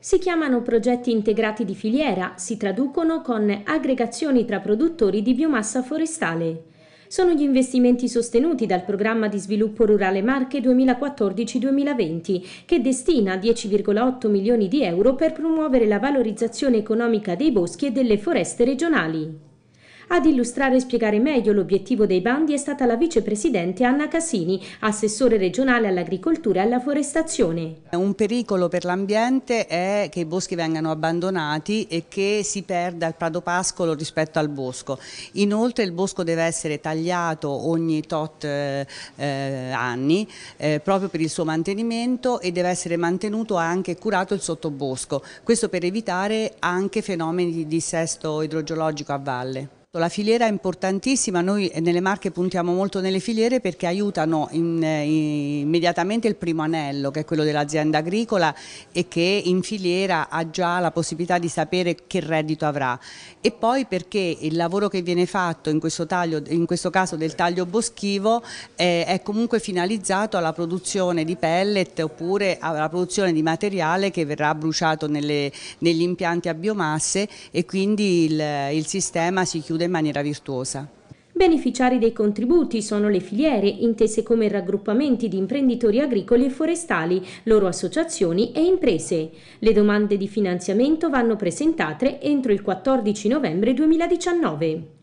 Si chiamano progetti integrati di filiera, si traducono con aggregazioni tra produttori di biomassa forestale. Sono gli investimenti sostenuti dal programma di sviluppo rurale Marche 2014-2020 che destina 10,8 milioni di euro per promuovere la valorizzazione economica dei boschi e delle foreste regionali. Ad illustrare e spiegare meglio l'obiettivo dei bandi è stata la vicepresidente Anna Casini, assessore regionale all'agricoltura e alla forestazione. Un pericolo per l'ambiente è che i boschi vengano abbandonati e che si perda il prado pascolo rispetto al bosco. Inoltre il bosco deve essere tagliato ogni tot eh, eh anni eh, proprio per il suo mantenimento e deve essere mantenuto anche curato il sottobosco. Questo per evitare anche fenomeni di dissesto idrogeologico a valle. La filiera è importantissima, noi nelle Marche puntiamo molto nelle filiere perché aiutano in, in, eh, immediatamente il primo anello che è quello dell'azienda agricola e che in filiera ha già la possibilità di sapere che reddito avrà e poi perché il lavoro che viene fatto in questo, taglio, in questo caso del taglio boschivo eh, è comunque finalizzato alla produzione di pellet oppure alla produzione di materiale che verrà bruciato nelle, negli impianti a biomasse e quindi il, il sistema si chiude in maniera virtuosa. Beneficiari dei contributi sono le filiere, intese come raggruppamenti di imprenditori agricoli e forestali, loro associazioni e imprese. Le domande di finanziamento vanno presentate entro il 14 novembre 2019.